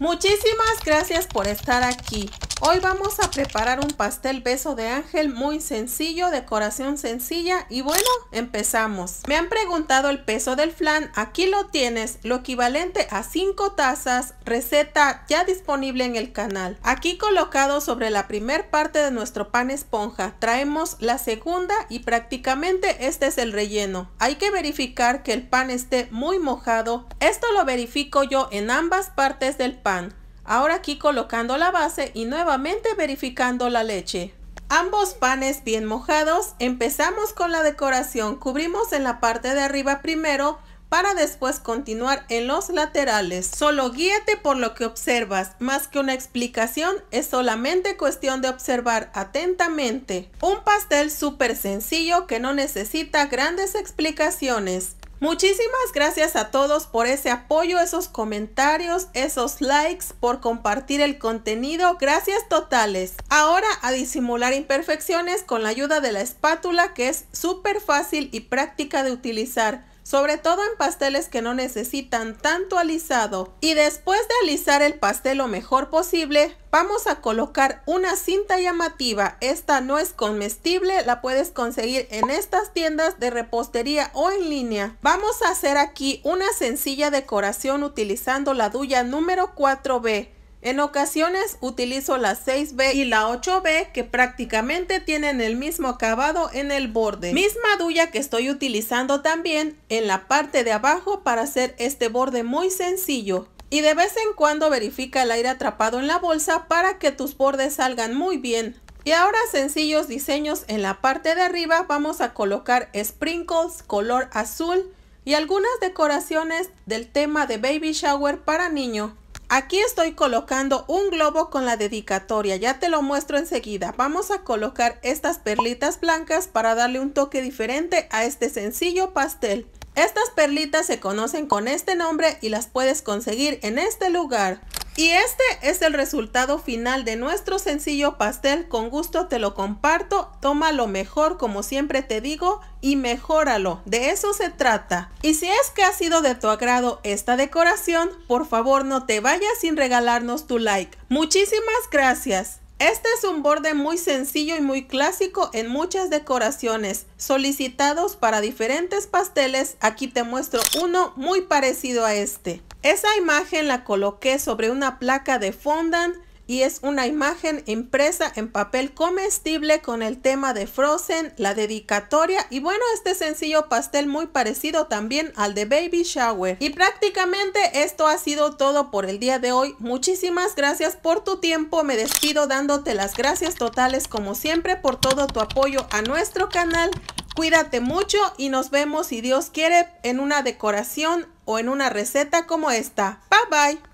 Muchísimas gracias por estar aquí. Hoy vamos a preparar un pastel beso de ángel muy sencillo, decoración sencilla y bueno, empezamos. Me han preguntado el peso del flan, aquí lo tienes, lo equivalente a 5 tazas, receta ya disponible en el canal. Aquí colocado sobre la primer parte de nuestro pan esponja, traemos la segunda y prácticamente este es el relleno. Hay que verificar que el pan esté muy mojado, esto lo verifico yo en ambas partes del pan. Ahora aquí colocando la base y nuevamente verificando la leche. Ambos panes bien mojados, empezamos con la decoración, cubrimos en la parte de arriba primero para después continuar en los laterales. Solo guíate por lo que observas, más que una explicación, es solamente cuestión de observar atentamente. Un pastel súper sencillo que no necesita grandes explicaciones. Muchísimas gracias a todos por ese apoyo, esos comentarios, esos likes, por compartir el contenido. Gracias totales. Ahora a disimular imperfecciones con la ayuda de la espátula que es súper fácil y práctica de utilizar sobre todo en pasteles que no necesitan tanto alisado. Y después de alisar el pastel lo mejor posible, vamos a colocar una cinta llamativa. Esta no es comestible, la puedes conseguir en estas tiendas de repostería o en línea. Vamos a hacer aquí una sencilla decoración utilizando la duya número 4B. En ocasiones utilizo la 6B y la 8B que prácticamente tienen el mismo acabado en el borde. Misma duya que estoy utilizando también en la parte de abajo para hacer este borde muy sencillo. Y de vez en cuando verifica el aire atrapado en la bolsa para que tus bordes salgan muy bien. Y ahora sencillos diseños en la parte de arriba vamos a colocar sprinkles color azul y algunas decoraciones del tema de baby shower para niño. Aquí estoy colocando un globo con la dedicatoria, ya te lo muestro enseguida. Vamos a colocar estas perlitas blancas para darle un toque diferente a este sencillo pastel. Estas perlitas se conocen con este nombre y las puedes conseguir en este lugar. Y este es el resultado final de nuestro sencillo pastel, con gusto te lo comparto, toma lo mejor como siempre te digo y mejóralo, de eso se trata. Y si es que ha sido de tu agrado esta decoración, por favor no te vayas sin regalarnos tu like. Muchísimas gracias. Este es un borde muy sencillo y muy clásico en muchas decoraciones, solicitados para diferentes pasteles. Aquí te muestro uno muy parecido a este. Esa imagen la coloqué sobre una placa de fondant y es una imagen impresa en papel comestible con el tema de Frozen, la dedicatoria y bueno, este sencillo pastel muy parecido también al de Baby Shower. Y prácticamente esto ha sido todo por el día de hoy. Muchísimas gracias por tu tiempo. Me despido dándote las gracias totales como siempre por todo tu apoyo a nuestro canal. Cuídate mucho y nos vemos si Dios quiere en una decoración o en una receta como esta. Bye bye.